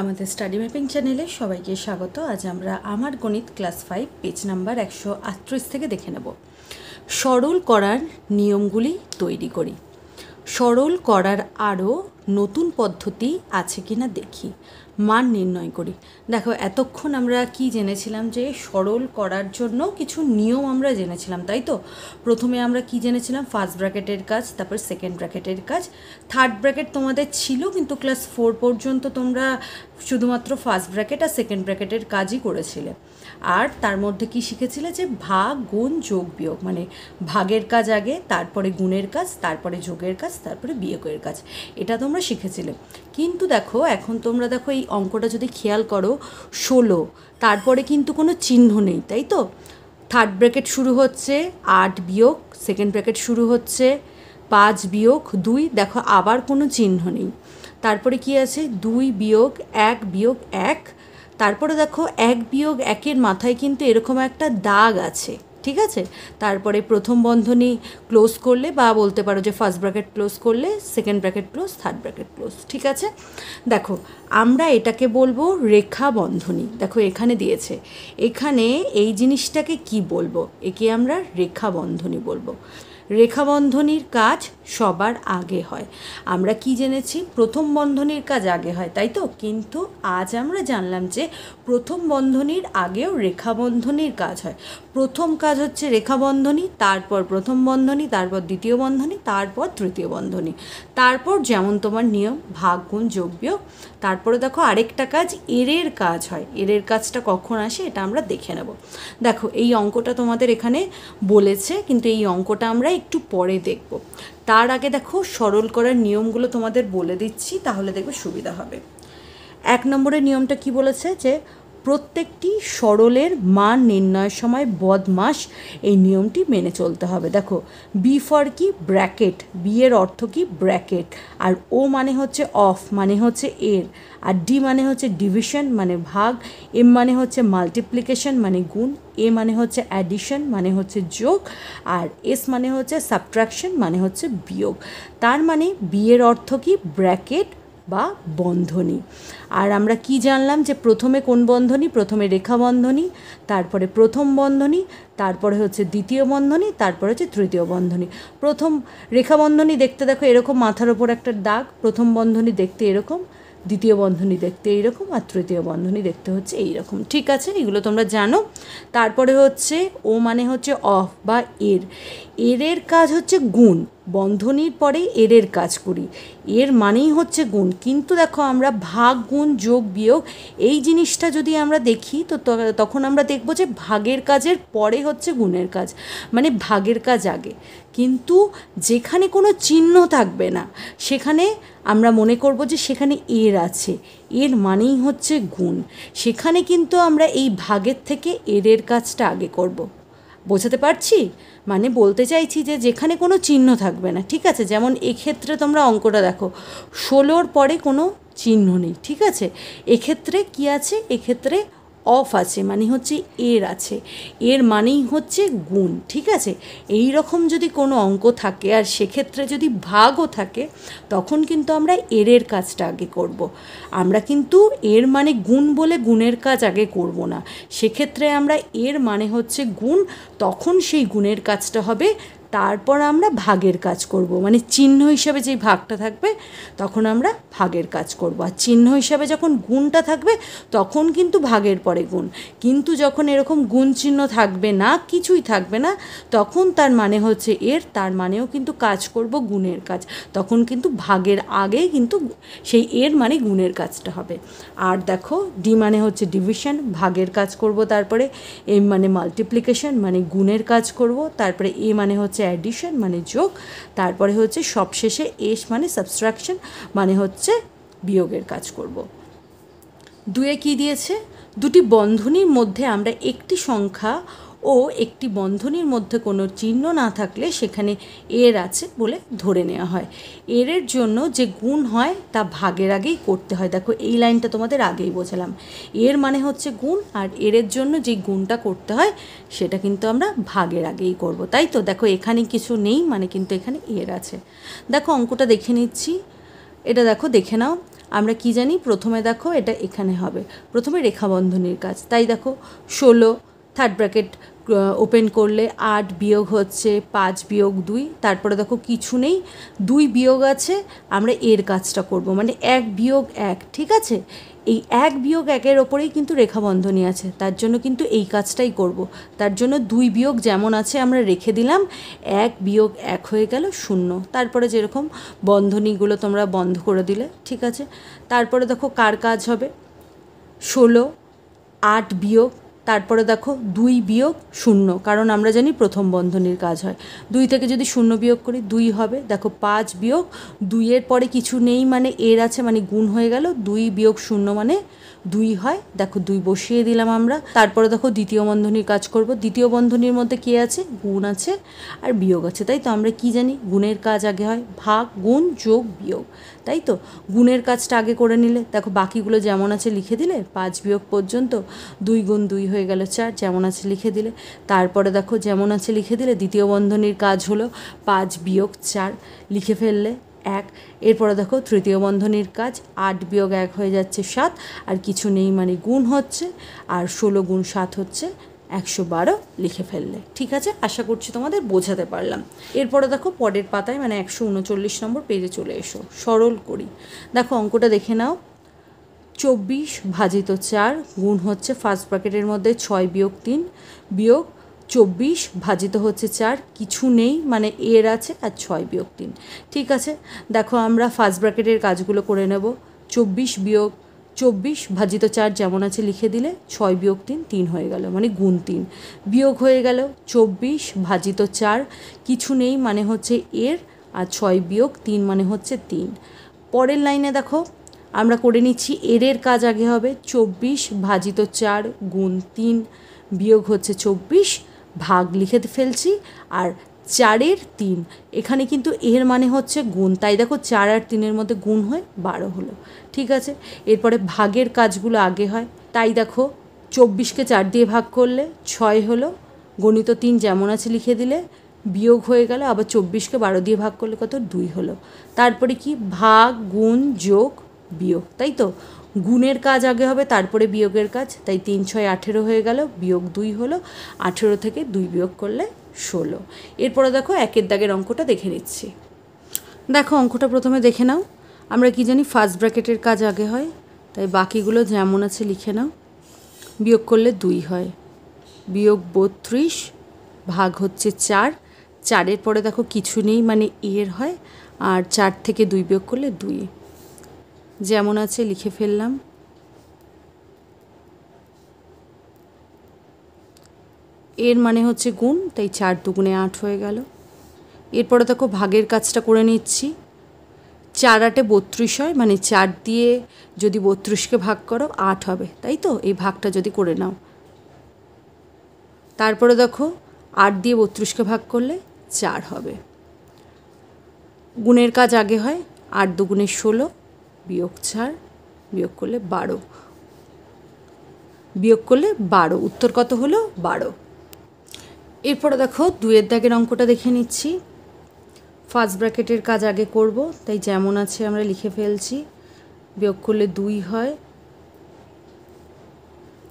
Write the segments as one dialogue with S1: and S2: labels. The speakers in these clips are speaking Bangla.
S1: আমাদের স্টাডি ম্যাপিং চ্যানেলে সবাইকে স্বাগত আজ আমরা আমার গণিত ক্লাস ফাইভ পেজ নাম্বার একশো আটত্রিশ থেকে দেখে নেব সরল করার নিয়মগুলি তৈরি করি সরল করার আরও নতুন পদ্ধতি আছে কি না দেখি মান নির্ণয় করি দেখো এতক্ষণ আমরা কি জেনেছিলাম যে সরল করার জন্য কিছু নিয়ম আমরা জেনেছিলাম তাই তো প্রথমে আমরা কি জেনেছিলাম ফার্স্ট ব্র্যাকেটের কাজ তারপর সেকেন্ড ব্র্যাকেটের কাজ থার্ড ব্র্যাকেট তোমাদের ছিল কিন্তু ক্লাস ফোর পর্যন্ত তোমরা শুধুমাত্র ফার্স্ট ব্র্যাকেট আর সেকেন্ড ব্র্যাকেটের কাজই করেছিলে আর তার মধ্যে কি শিখেছিলে যে ভাগ গুণ যোগ বিয়োগ মানে ভাগের কাজ আগে তারপরে গুণের কাজ তারপরে যোগের কাজ তারপরে বিয়োগের কাজ এটা তোমরা শিখেছিলে কিন্তু দেখো এখন তোমরা দেখো এই অঙ্কটা যদি খেয়াল করো ষোলো তারপরে কিন্তু কোনো চিহ্ন নেই তাই তো থার্ড ব্র্যাকেট শুরু হচ্ছে আট বিয়োগ সেকেন্ড ব্র্যাকেট শুরু হচ্ছে পাঁচ বিয়োগ দুই দেখো আবার কোনো চিহ্ন নেই তারপরে কি আছে দুই বিয়োগ এক বিয়োগ এক তারপরে দেখো এক বিয়োগ একের মাথায় কিন্তু এরকম একটা দাগ আছে ঠিক আছে তারপরে প্রথম বন্ধনী ক্লোজ করলে বা বলতে পারো যে ফার্স্ট ব্র্যাকেট ক্লোজ করলে second bracket close third bracket close ঠিক আছে দেখো আমরা এটাকে বলবো রেখা বন্ধনী দেখো এখানে দিয়েছে এখানে এই জিনিসটাকে কি বলবো একে আমরা রেখা বন্ধনী বলবো রেখাবন্ধনীর কাজ সবার আগে হয় আমরা কি জেনেছি প্রথম বন্ধনীর কাজ আগে হয় তাই তো কিন্তু আজ আমরা জানলাম যে প্রথম বন্ধনীর আগেও রেখাবন্ধনীর কাজ হয় প্রথম কাজ হচ্ছে রেখাবন্ধনী তারপর প্রথম বন্ধনী তারপর দ্বিতীয় বন্ধনী তারপর তৃতীয় বন্ধনী তারপর যেমন তোমার নিয়ম ভাগ গুণ যোগ তারপরে দেখো আরেকটা কাজ এরের কাজ হয় এরের কাজটা কখন আসে এটা আমরা দেখে নেব দেখো এই অঙ্কটা তোমাদের এখানে বলেছে কিন্তু এই অঙ্কটা আমরা একটু পরে দেখব তার আগে দেখো সরল করার নিয়মগুলো তোমাদের বলে দিচ্ছি তাহলে দেখবে সুবিধা হবে এক নম্বরের নিয়মটা কি বলেছে যে প্রত্যেকটি সরলের মান নির্ণয়ের সময় বদমাস এই নিয়মটি মেনে চলতে হবে দেখো বি ফর কি ব্র্যাকেট বি এর অর্থ কি ব্র্যাকেট আর ও মানে হচ্ছে অফ মানে হচ্ছে এর আর ডি মানে হচ্ছে ডিভিশন মানে ভাগ এম মানে হচ্ছে মাল্টিপ্লিকেশন মানে গুণ এ মানে হচ্ছে অ্যাডিশন মানে হচ্ছে যোগ আর এস মানে হচ্ছে সাবট্রাকশন মানে হচ্ছে বিয়োগ তার মানে বি এর অর্থ কি ব্র্যাকেট বা বন্ধনী আর আমরা কি জানলাম যে প্রথমে কোন বন্ধনী প্রথমে রেখা বন্ধনী তারপরে প্রথম বন্ধনী তারপরে হচ্ছে দ্বিতীয় বন্ধনী তারপরে হচ্ছে তৃতীয় বন্ধনী প্রথম রেখা বন্ধনী দেখতে দেখো এরকম মাথার ওপর একটা দাগ প্রথম বন্ধনী দেখতে এরকম দ্বিতীয় বন্ধনী দেখতে এইরকম আর তৃতীয় বন্ধনী দেখতে হচ্ছে এইরকম ঠিক আছে এগুলো তোমরা জানো তারপরে হচ্ছে ও মানে হচ্ছে অফ বা এর এরের কাজ হচ্ছে গুণ বন্ধনীর পরে এরের কাজ করি এর মানেই হচ্ছে গুণ কিন্তু দেখো আমরা ভাগ গুণ যোগ বিয়োগ এই জিনিসটা যদি আমরা দেখি তো তখন আমরা দেখব যে ভাগের কাজের পরে হচ্ছে গুণের কাজ মানে ভাগের কাজ আগে কিন্তু যেখানে কোনো চিহ্ন থাকবে না সেখানে আমরা মনে করব যে সেখানে এর আছে এর মানেই হচ্ছে গুণ সেখানে কিন্তু আমরা এই ভাগের থেকে এরের কাজটা আগে করব বোঝাতে পারছি মানে বলতে চাইছি যে যেখানে কোনো চিহ্ন থাকবে না ঠিক আছে যেমন এক্ষেত্রে তোমরা অঙ্কটা দেখো ষোলোর পরে কোনো চিহ্ন নেই ঠিক আছে এক্ষেত্রে কি আছে এক্ষেত্রে অফ আছে মানে হচ্ছে এর আছে এর মানেই হচ্ছে গুণ ঠিক আছে এই রকম যদি কোনো অঙ্ক থাকে আর সেক্ষেত্রে যদি ভাগও থাকে তখন কিন্তু আমরা এরের কাজটা আগে করব। আমরা কিন্তু এর মানে গুণ বলে গুণের কাজ আগে করব না সেক্ষেত্রে আমরা এর মানে হচ্ছে গুণ তখন সেই গুণের কাজটা হবে তারপর আমরা ভাগের কাজ করব মানে চিহ্ন হিসাবে যেই ভাগটা থাকবে তখন আমরা ভাগের কাজ করব আর চিহ্ন হিসাবে যখন গুণটা থাকবে তখন কিন্তু ভাগের পরে গুণ কিন্তু যখন এরকম গুণ চিহ্ন থাকবে না কিছুই থাকবে না তখন তার মানে হচ্ছে এর তার মানেও কিন্তু কাজ করব গুণের কাজ তখন কিন্তু ভাগের আগে কিন্তু সেই এর মানে গুণের কাজটা হবে আর দেখো ডি মানে হচ্ছে ডিভিশন ভাগের কাজ করব তারপরে এম মানে মাল্টিপ্লিকেশন মানে গুণের কাজ করব তারপরে এ মানে হচ্ছে হচ্ছে অ্যাডিশন মানে যোগ তারপরে হচ্ছে সবশেষে এস মানে সাবস্ট্রাকশন মানে হচ্ছে বিয়োগের কাজ করব। দুয়ে কি দিয়েছে দুটি বন্ধনীর মধ্যে আমরা একটি সংখ্যা ও একটি বন্ধনীর মধ্যে কোনো চিহ্ন না থাকলে সেখানে এর আছে বলে ধরে নেওয়া হয় এর এর জন্য যে গুণ হয় তা ভাগের আগেই করতে হয় দেখো এই লাইনটা তোমাদের আগেই বোঝালাম এর মানে হচ্ছে গুণ আর এর এর জন্য যে গুণটা করতে হয় সেটা কিন্তু আমরা ভাগের আগেই করব তাই তো দেখো এখানে কিছু নেই মানে কিন্তু এখানে এর আছে দেখো অঙ্কটা দেখে নিচ্ছি এটা দেখো দেখে নাও আমরা কি জানি প্রথমে দেখো এটা এখানে হবে প্রথমে রেখাবন্ধনীর কাজ তাই দেখো ষোলো থার্ড ব্র্যাকেট ওপেন করলে আট বিয়োগ হচ্ছে পাঁচ বিয়োগ দুই তারপরে দেখো কিছু নেই দুই বিয়োগ আছে আমরা এর কাজটা করব মানে এক বিয়োগ এক ঠিক আছে এই এক বিয়োগ একের ওপরেই কিন্তু রেখাবন্ধনী আছে তার জন্য কিন্তু এই কাজটাই করব। তার জন্য দুই বিয়োগ যেমন আছে আমরা রেখে দিলাম এক বিয়োগ এক হয়ে গেল শূন্য তারপরে যেরকম বন্ধনীগুলো তোমরা বন্ধ করে দিলে ঠিক আছে তারপরে দেখো কার কাজ হবে ষোলো আট বিয়োগ তারপরে দেখো দুই বিয়োগ শূন্য কারণ আমরা জানি প্রথম বন্ধনীর কাজ হয় দুই থেকে যদি শূন্য বিয়োগ করি দুই হবে দেখো পাঁচ বিয়োগ দুইয়ের পরে কিছু নেই মানে এর আছে মানে গুণ হয়ে গেল দুই বিয়োগ শূন্য মানে দুই হয় দেখো দুই বসিয়ে দিলাম আমরা তারপরে দেখো দ্বিতীয় বন্ধনীর কাজ করব দ্বিতীয় বন্ধনীর মধ্যে কে আছে গুণ আছে আর বিয়োগ আছে তাই তো আমরা কি জানি গুণের কাজ আগে হয় ভাগ গুণ যোগ বিয়োগ তাই তো গুণের কাজটা আগে করে নিলে দেখো বাকিগুলো যেমন আছে লিখে দিলে পাঁচ বিয়োগ পর্যন্ত দুই গুণ দুই হয়ে গেল চার যেমন আছে লিখে দিলে তারপরে দেখো যেমন আছে লিখে দিলে দ্বিতীয় বন্ধনীর কাজ হলো পাঁচ বিয়োগ চার লিখে ফেললে এক এরপরে দেখো তৃতীয় বন্ধনের কাজ আট বিয়োগ এক হয়ে যাচ্ছে সাত আর কিছু নেই মানে গুণ হচ্ছে আর ষোলো গুণ সাত হচ্ছে একশো বারো লিখে ফেললে ঠিক আছে আশা করছি তোমাদের বোঝাতে পারলাম এরপরে দেখো পরের পাতায় মানে একশো উনচল্লিশ নম্বর পেজে চলে এসো সরল করি দেখো অঙ্কটা দেখে নাও চব্বিশ ভাজিত চার গুণ হচ্ছে ফার্স্ট ব্র্যাকেটের মধ্যে ছয় বিয়োগ তিন বিয়োগ চব্বিশ ভাজিত হচ্ছে চার কিছু নেই মানে এর আছে আর ছয় বিয়োগ তিন ঠিক আছে দেখো আমরা ফার্স্ট ব্র্যাকেটের কাজগুলো করে নেব চব্বিশ বিয়োগ চব্বিশ ভাজিত চার যেমন আছে লিখে দিলে ছয় বিয়োগ তিন তিন হয়ে গেল মানে গুণ তিন বিয়োগ হয়ে গেল চব্বিশ ভাজিত চার কিছু নেই মানে হচ্ছে এর আর ছয় বিয়োগ তিন মানে হচ্ছে তিন পরের লাইনে দেখো আমরা করে নিচ্ছি এর এর কাজ আগে হবে চব্বিশ ভাজিত চার গুণ তিন বিয়োগ হচ্ছে চব্বিশ ভাগ লিখে ফেলছি আর চারের তিন এখানে কিন্তু এর মানে হচ্ছে গুণ তাই দেখো চার আর তিনের মধ্যে গুণ হয় বারো হলো ঠিক আছে এরপরে ভাগের কাজগুলো আগে হয় তাই দেখো চব্বিশকে চার দিয়ে ভাগ করলে ছয় হলো গণিত তিন যেমন আছে লিখে দিলে বিয়োগ হয়ে গেল আবার চব্বিশকে বারো দিয়ে ভাগ করলে কত দুই হলো তারপরে কি ভাগ গুণ যোগ বিয়োগ তাই তো গুণের কাজ আগে হবে তারপরে বিয়োগের কাজ তাই তিন ছয় আঠেরো হয়ে গেল বিয়োগ দুই হলো আঠেরো থেকে দুই বিয়োগ করলে ষোলো এরপরে দেখো একের দাগের অঙ্কটা দেখে নিচ্ছি দেখো অঙ্কটা প্রথমে দেখে নাও আমরা কি জানি ফার্স্ট ব্র্যাকেটের কাজ আগে হয় তাই বাকিগুলো যেমন আছে লিখে নাও বিয়োগ করলে দুই হয় বিয়োগ বত্রিশ ভাগ হচ্ছে চার চারের পরে দেখো কিছু নেই মানে এর হয় আর চার থেকে দুই বিয়োগ করলে দুই যেমন আছে লিখে ফেললাম এর মানে হচ্ছে গুণ তাই চার দুগুণে আট হয়ে গেল এরপরে দেখো ভাগের কাজটা করে নিচ্ছি চার আটে বত্রিশ হয় মানে চার দিয়ে যদি বত্রিশকে ভাগ করো আট হবে তাই তো এই ভাগটা যদি করে নাও তারপরে দেখো আট দিয়ে বত্রিশকে ভাগ করলে চার হবে গুণের কাজ আগে হয় আট দুগুণে ষোলো বিয়োগ চার বিয়োগ করলে বারো বিয়োগ করলে বারো উত্তর কত হলো বারো এরপরে দেখো দুয়ের দাগের অঙ্কটা দেখে নিচ্ছি ফার্স্ট ব্র্যাকেটের কাজ আগে করব তাই যেমন আছে আমরা লিখে ফেলছি বিয়োগ করলে দুই হয়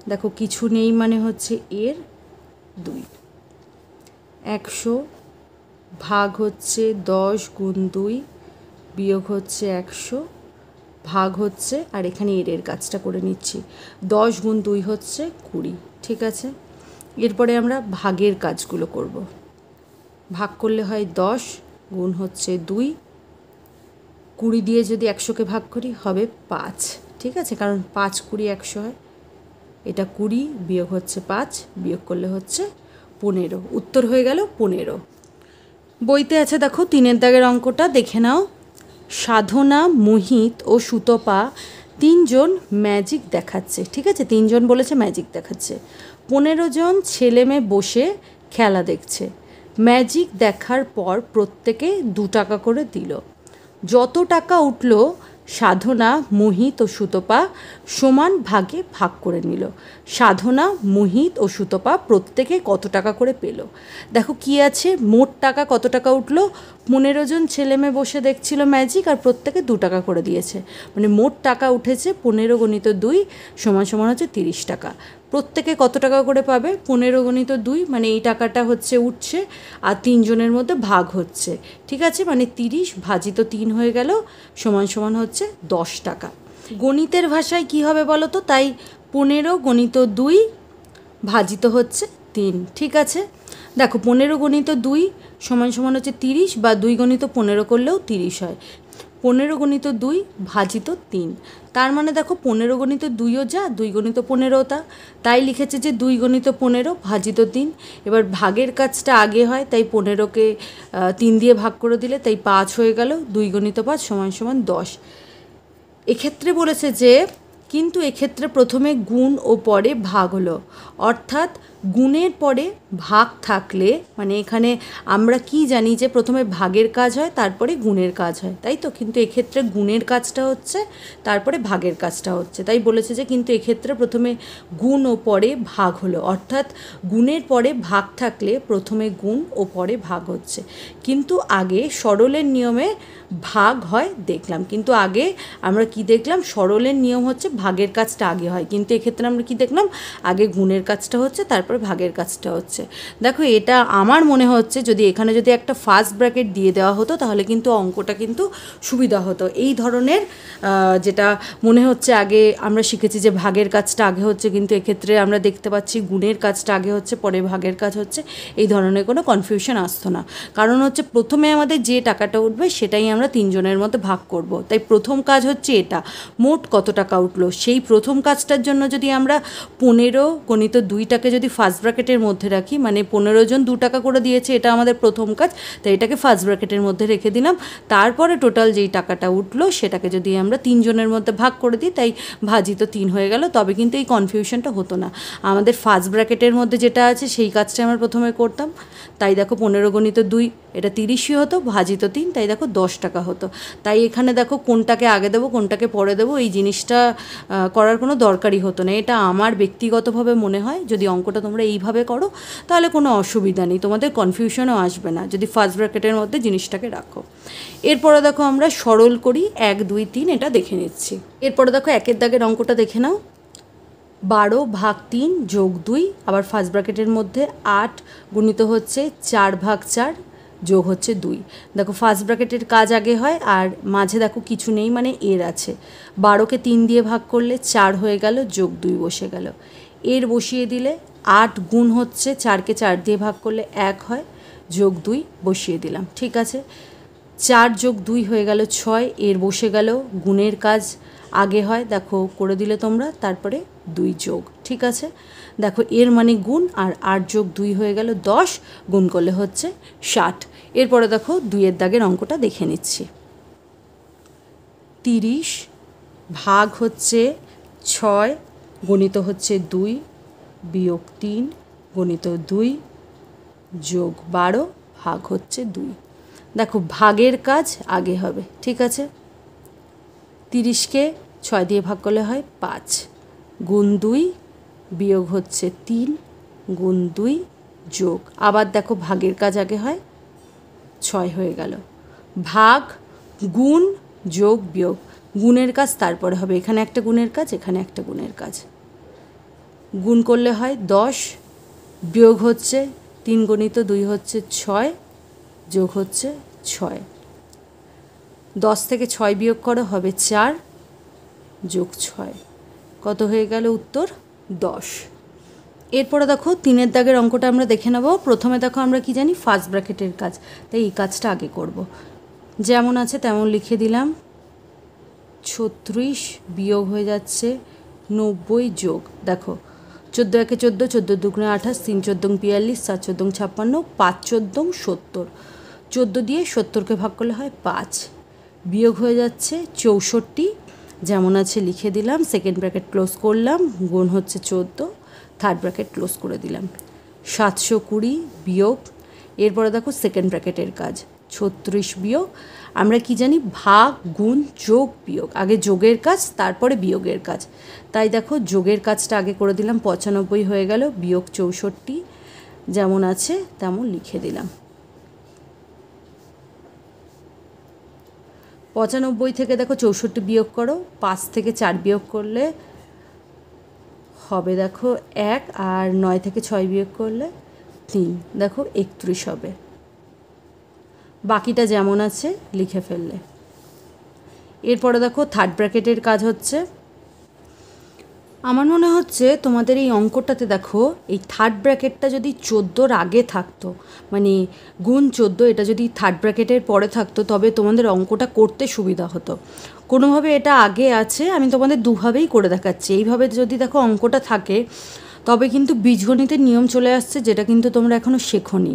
S1: দেখো কিছু নেই মানে হচ্ছে এর দুই একশো ভাগ হচ্ছে দশ গুণ দুই বিয়োগ হচ্ছে একশো ভাগ হচ্ছে আর এখানে এর এর কাজটা করে নিচ্ছি দশ গুণ দুই হচ্ছে কুড়ি ঠিক আছে এরপরে আমরা ভাগের কাজগুলো করব ভাগ করলে হয় দশ গুণ হচ্ছে দুই কুড়ি দিয়ে যদি একশোকে ভাগ করি হবে পাঁচ ঠিক আছে কারণ পাঁচ কুড়ি একশো হয় এটা কুড়ি বিয়োগ হচ্ছে পাঁচ বিয়োগ করলে হচ্ছে পনেরো উত্তর হয়ে গেল পনেরো বইতে আছে দেখো তিনের দাগের অঙ্কটা দেখে নাও সাধনা মোহিত ও সুতপা তিনজন ম্যাজিক দেখাচ্ছে ঠিক আছে তিনজন বলেছে ম্যাজিক দেখাচ্ছে পনেরো জন ছেলে মেয়ে বসে খেলা দেখছে ম্যাজিক দেখার পর প্রত্যেকে দু টাকা করে দিল যত টাকা উঠল সাধনা মোহিত ও সুতপা সমান ভাগে ভাগ করে নিল সাধনা মোহিত ও সুতপা প্রত্যেকে কত টাকা করে পেল দেখো কি আছে মোট টাকা কত টাকা উঠলো পনেরো জন ছেলে মেয়ে বসে দেখছিল ম্যাজিক আর প্রত্যেকে দু টাকা করে দিয়েছে মানে মোট টাকা উঠেছে পনেরো গণিত দুই সমান সমান হচ্ছে তিরিশ টাকা প্রত্যেকে কত টাকা করে পাবে পনেরো গণিত দুই মানে এই টাকাটা হচ্ছে উঠছে আর তিনজনের মধ্যে ভাগ হচ্ছে ঠিক আছে মানে তিরিশ ভাজিত তিন হয়ে গেল সমান সমান হচ্ছে দশ টাকা গণিতের ভাষায় কি হবে বলো তো তাই পনেরো গণিত দুই ভাজিত হচ্ছে তিন ঠিক আছে দেখো পনেরো গণিত দুই সমান সমান হচ্ছে তিরিশ বা দুই গণিত পনেরো করলেও তিরিশ হয় পনেরো গণিত দুই ভাজিত তিন তার মানে দেখো পনেরো গণিত দুইও যা দুই গণিত পনেরো তা তাই লিখেছে যে দুই গণিত পনেরো ভাজিত তিন এবার ভাগের কাজটা আগে হয় তাই পনেরোকে তিন দিয়ে ভাগ করে দিলে তাই পাঁচ হয়ে গেল দুই গণিত পাঁচ সমান সমান দশ এক্ষেত্রে বলেছে যে কিন্তু এক্ষেত্রে প্রথমে গুণ ও পরে ভাগ হলো অর্থাৎ গুণের পরে ভাগ থাকলে মানে এখানে আমরা কি জানি যে প্রথমে ভাগের কাজ হয় তারপরে গুণের কাজ হয় তাই তো কিন্তু এক্ষেত্রে গুণের কাজটা হচ্ছে তারপরে ভাগের কাজটা হচ্ছে তাই বলেছে যে কিন্তু এক্ষেত্রে প্রথমে গুণ ও পরে ভাগ হলো অর্থাৎ গুণের পরে ভাগ থাকলে প্রথমে গুণ ও পরে ভাগ হচ্ছে কিন্তু আগে সরলের নিয়মে ভাগ হয় দেখলাম কিন্তু আগে আমরা কি দেখলাম সরলের নিয়ম হচ্ছে ভাগের কাজটা আগে হয় কিন্তু এক্ষেত্রে আমরা কি দেখলাম আগে গুণের কাজটা হচ্ছে তারপর তারপরে ভাগের কাজটা হচ্ছে দেখো এটা আমার মনে হচ্ছে যদি এখানে যদি একটা ফার্স্ট ব্র্যাকেট দিয়ে দেওয়া হতো তাহলে কিন্তু অঙ্কটা কিন্তু সুবিধা হতো এই ধরনের যেটা মনে হচ্ছে আগে আমরা শিখেছি যে ভাগের কাজটা আগে হচ্ছে কিন্তু এক্ষেত্রে আমরা দেখতে পাচ্ছি গুণের কাজটা আগে হচ্ছে পরে ভাগের কাজ হচ্ছে এই ধরনের কোনো কনফিউশন আসতো না কারণ হচ্ছে প্রথমে আমাদের যে টাকাটা উঠবে সেটাই আমরা তিনজনের মধ্যে ভাগ করব তাই প্রথম কাজ হচ্ছে এটা মোট কত টাকা উঠলো সেই প্রথম কাজটার জন্য যদি আমরা পনেরো গণিত দুইটাকে যদি ফার্স্ট ব্র্যাকেটের মধ্যে রাখি মানে পনেরো জন দু টাকা করে দিয়েছে এটা আমাদের প্রথম কাজ তাই এটাকে ফার্স্ট ব্র্যাকেটের মধ্যে রেখে দিলাম তারপরে টোটাল যেই টাকাটা উঠলো সেটাকে যদি আমরা তিনজনের মধ্যে ভাগ করে দিই তাই ভাজি তো তিন হয়ে গেল তবে কিন্তু এই কনফিউশনটা হতো না আমাদের ফার্স্ট ব্র্যাকেটের মধ্যে যেটা আছে সেই কাজটা আমরা প্রথমে করতাম তাই দেখো পনেরো গণিত দুই এটা তিরিশই হতো ভাজিত তিন তাই দেখো দশ টাকা হতো তাই এখানে দেখো কোনটাকে আগে দেবো কোনটাকে পরে দেবো এই জিনিসটা করার কোনো দরকারই হতো না এটা আমার ব্যক্তিগতভাবে মনে হয় যদি অঙ্কটা তোমরা এইভাবে করো তাহলে কোনো অসুবিধা নেই তোমাদের কনফিউশনও আসবে না যদি ফার্স্ট ব্র্যাকেটের মধ্যে জিনিসটাকে রাখো এরপরে দেখো আমরা সরল করি এক দুই তিন এটা দেখে নিচ্ছি এরপরে দেখো একের দাগের অঙ্কটা দেখে নাও বারো ভাগ তিন যোগ দুই আবার ফার্স্ট ব্র্যাকেটের মধ্যে আট গুণিত হচ্ছে চার ভাগ চার যোগ হচ্ছে দুই দেখো ফার্স্ট ব্র্যাকেটের কাজ আগে হয় আর মাঝে দেখো কিছু নেই মানে এর আছে বারোকে তিন দিয়ে ভাগ করলে চার হয়ে গেল যোগ দুই বসে গেল এর বসিয়ে দিলে আট গুণ হচ্ছে চারকে চার দিয়ে ভাগ করলে এক হয় যোগ দুই বসিয়ে দিলাম ঠিক আছে চার যোগ দুই হয়ে গেল ছয় এর বসে গেল গুণের কাজ আগে হয় দেখো করে দিলে তোমরা তারপরে দুই যোগ ঠিক আছে দেখো এর মানে গুণ আর আট যোগ দুই হয়ে গেল দশ গুণ করলে হচ্ছে ষাট এরপরে দেখো দুইয়ের দাগের অঙ্কটা দেখে নিচ্ছি তিরিশ ভাগ হচ্ছে ছয় গণিত হচ্ছে দুই বিয়োগ তিন গণিত দুই যোগ বারো ভাগ হচ্ছে দুই দেখো ভাগের কাজ আগে হবে ঠিক আছে তিরিশকে ছয় দিয়ে ভাগ করলে হয় পাঁচ গুণ দুই বিয়োগ হচ্ছে তিন গুণ দুই যোগ আবার দেখো ভাগের কাজ আগে হয় ছয় হয়ে গেল ভাগ গুণ যোগ বিয়োগ গুণের কাজ তারপরে হবে এখানে একটা গুণের কাজ এখানে একটা গুণের কাজ গুণ করলে হয় দশ বিয়োগ হচ্ছে তিন গণিত দুই হচ্ছে ছয় যোগ হচ্ছে ছয় দশ থেকে ছয় বিয়োগ করো হবে চার যোগ ছয় কত হয়ে গেল উত্তর দশ এরপরে দেখো তিনের দাগের অঙ্কটা আমরা দেখে নেব প্রথমে দেখো আমরা কি জানি ফার্স্ট ব্র্যাকেটের কাজ তাই এই কাজটা আগে করব। যেমন আছে তেমন লিখে দিলাম ছত্রিশ বিয়োগ হয়ে যাচ্ছে নব্বই যোগ দেখো চোদ্দো একে চোদ্দো চোদ্দো দুগুণে আঠাশ তিন চোদ্দং বিয়াল্লিশ চার চোদ্দং ছাপ্পান্ন পাঁচ চোদ্দং সত্তর চোদ্দো দিয়ে সত্তরকে ভাগ করলে হয় পাঁচ বিয়োগ হয়ে যাচ্ছে চৌষট্টি যেমন আছে লিখে দিলাম সেকেন্ড ব্র্যাকেট ক্লোজ করলাম গুণ হচ্ছে চোদ্দো থার্ড ব্র্যাকেট ক্লোজ করে দিলাম সাতশো কুড়ি বিয়োগ এরপরে দেখো সেকেন্ড ব্র্যাকেটের কাজ ছত্রিশ বিয়োগ আমরা কি জানি ভাগ গুণ যোগ বিয়োগ আগে যোগের কাজ তারপরে বিয়োগের কাজ তাই দেখো যোগের কাজটা আগে করে দিলাম পঁচানব্বই হয়ে গেল বিয়োগ চৌষট্টি যেমন আছে তেমন লিখে দিলাম পঁচানব্বই থেকে দেখো চৌষট্টি বিয়োগ করো পাঁচ থেকে চার বিয়োগ করলে হবে দেখো এক আর নয় থেকে ছয় বিয়োগ করলে তিন দেখো একত্রিশ হবে বাকিটা যেমন আছে লিখে ফেললে এরপরে দেখো থার্ড ব্র্যাকেটের কাজ হচ্ছে আমার মনে হচ্ছে তোমাদের এই অঙ্কটাতে দেখো এই থার্ড ব্র্যাকেটটা যদি চোদ্দোর আগে থাকতো মানে গুণ চোদ্দো এটা যদি থার্ড ব্র্যাকেটের পরে থাকতো তবে তোমাদের অঙ্কটা করতে সুবিধা হতো কোনোভাবে এটা আগে আছে আমি তোমাদের দুভাবেই করে দেখাচ্ছি এইভাবে যদি দেখো অঙ্কটা থাকে তবে কিন্তু বীজগণিতের নিয়ম চলে আসছে যেটা কিন্তু তোমরা এখনও নি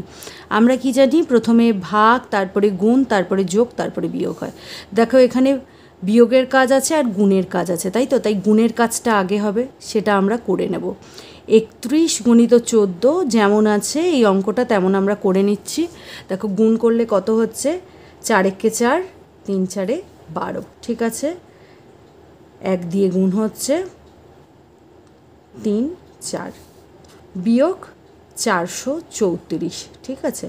S1: আমরা কি জানি প্রথমে ভাগ তারপরে গুণ তারপরে যোগ তারপরে বিয়োগ হয় দেখো এখানে বিয়োগের কাজ আছে আর গুণের কাজ আছে তাই তো তাই গুণের কাজটা আগে হবে সেটা আমরা করে নেব একত্রিশ গুণিত চোদ্দো যেমন আছে এই অঙ্কটা তেমন আমরা করে নিচ্ছি দেখো গুণ করলে কত হচ্ছে চার একে চার তিন চারে বারো ঠিক আছে এক দিয়ে গুণ হচ্ছে তিন চার বিয়োগ চারশো চৌত্রিশ ঠিক আছে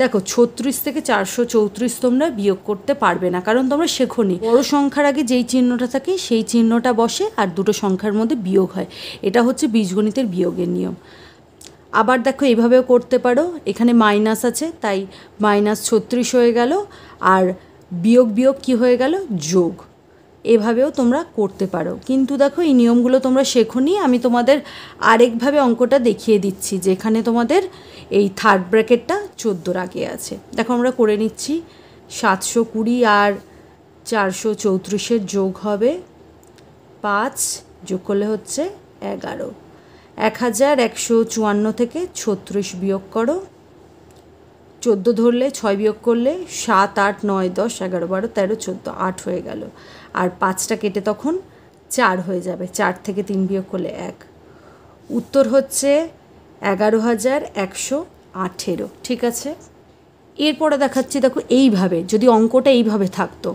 S1: দেখো ছত্রিশ থেকে চারশো চৌত্রিশ তোমরা বিয়োগ করতে পারবে না কারণ তোমরা শেখোনি বড় সংখ্যার আগে যেই চিহ্নটা থাকে সেই চিহ্নটা বসে আর দুটো সংখ্যার মধ্যে বিয়োগ হয় এটা হচ্ছে বীজগণিতের বিয়োগের নিয়ম আবার দেখো এইভাবেও করতে পারো এখানে মাইনাস আছে তাই মাইনাস ছত্রিশ হয়ে গেল আর বিয়োগ বিয়োগ কি হয়ে গেল যোগ এভাবেও তোমরা করতে পারো কিন্তু দেখো এই নিয়মগুলো তোমরা নি আমি তোমাদের আরেকভাবে অঙ্কটা দেখিয়ে দিচ্ছি যেখানে তোমাদের এই থার্ড ব্র্যাকেটটা চোদ্দোর আগে আছে দেখো আমরা করে নিচ্ছি সাতশো কুড়ি আর চারশো চৌত্রিশের যোগ হবে পাঁচ যোগ করলে হচ্ছে এগারো এক হাজার একশো চুয়ান্ন থেকে ছত্রিশ বিয়োগ করো চোদ্দো ধরলে ছয় বিয়োগ করলে সাত আট নয় দশ এগারো বারো তেরো চোদ্দো আট হয়ে গেল আর পাঁচটা কেটে তখন চার হয়ে যাবে চার থেকে তিন বিয়োগ করলে এক উত্তর হচ্ছে এগারো হাজার একশো আঠেরো ঠিক আছে এরপরে দেখাচ্ছি দেখো এইভাবে যদি অঙ্কটা এইভাবে থাকতো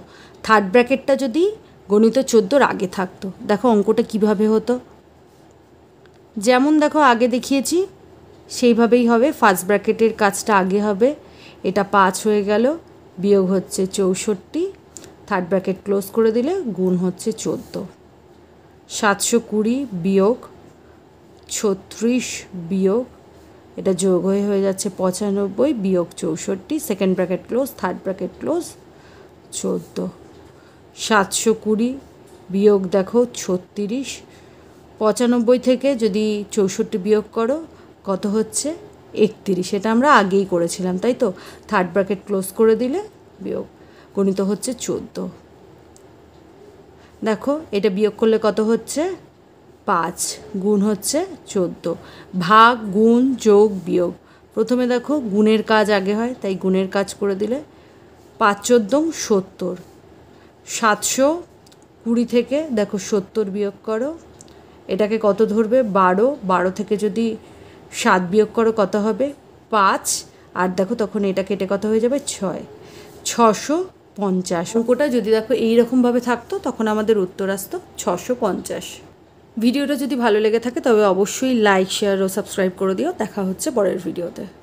S1: থার্ড ব্র্যাকেটটা যদি গণিত চোদ্দোর আগে থাকতো দেখো অঙ্কটা কিভাবে হতো যেমন দেখো আগে দেখিয়েছি সেইভাবেই হবে ফার্স্ট ব্র্যাকেটের কাজটা আগে হবে এটা পাঁচ হয়ে গেল বিয়োগ হচ্ছে চৌষট্টি থার্ড ব্র্যাকেট ক্লোজ করে দিলে গুণ হচ্ছে চোদ্দো সাতশো কুড়ি বিয়োগ ছত্রিশ বিয়োগ এটা যোগ হয়ে হয়ে যাচ্ছে পঁচানব্বই বিয়োগ চৌষট্টি second bracket close third bracket close চোদ্দো সাতশো কুড়ি বিয়োগ দেখো ছত্রিশ পঁচানব্বই থেকে যদি চৌষট্টি বিয়োগ করো কত হচ্ছে একত্রিশ সেটা আমরা আগেই করেছিলাম তাই তো থার্ড ব্র্যাকেট ক্লোজ করে দিলে বিয়োগ গণিত হচ্ছে চোদ্দ দেখো এটা বিয়োগ করলে কত হচ্ছে পাঁচ গুণ হচ্ছে চোদ্দো ভাগ গুণ যোগ বিয়োগ প্রথমে দেখো গুণের কাজ আগে হয় তাই গুণের কাজ করে দিলে পাঁচ চোদ্দম সত্তর সাতশো কুড়ি থেকে দেখো সত্তর বিয়োগ করো এটাকে কত ধরবে বারো বারো থেকে যদি সাত বিয়োগ করো কত হবে পাঁচ আর দেখো তখন এটা কেটে কত হয়ে যাবে ছয় ছশো পঞ্চাশ অঙ্কটা যদি দেখো এইরকমভাবে থাকতো তখন আমাদের উত্তর আসতো ছশো পঞ্চাশ ভিডিওটা যদি ভালো লেগে থাকে তবে অবশ্যই লাইক শেয়ার ও সাবস্ক্রাইব করে দিও দেখা হচ্ছে পরের ভিডিওতে